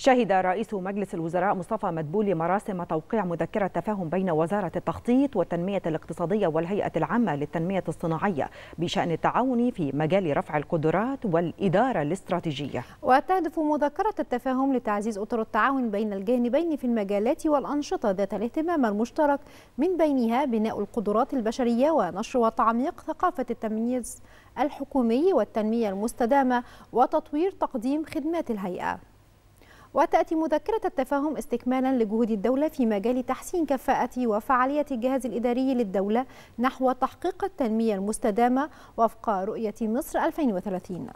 شهد رئيس مجلس الوزراء مصطفى مدبولي مراسم توقيع مذكرة تفاهم بين وزارة التخطيط والتنمية الاقتصادية والهيئة العامة للتنمية الصناعية بشأن التعاون في مجال رفع القدرات والإدارة الاستراتيجية وتهدف مذكرة التفاهم لتعزيز أطر التعاون بين الجانبين في المجالات والأنشطة ذات الاهتمام المشترك من بينها بناء القدرات البشرية ونشر وتعميق ثقافة التمييز الحكومي والتنمية المستدامة وتطوير تقديم خدمات الهيئة وتأتي مذكرة التفاهم استكمالا لجهود الدولة في مجال تحسين كفاءة وفعالية الجهاز الإداري للدولة نحو تحقيق التنمية المستدامة وفق رؤية مصر 2030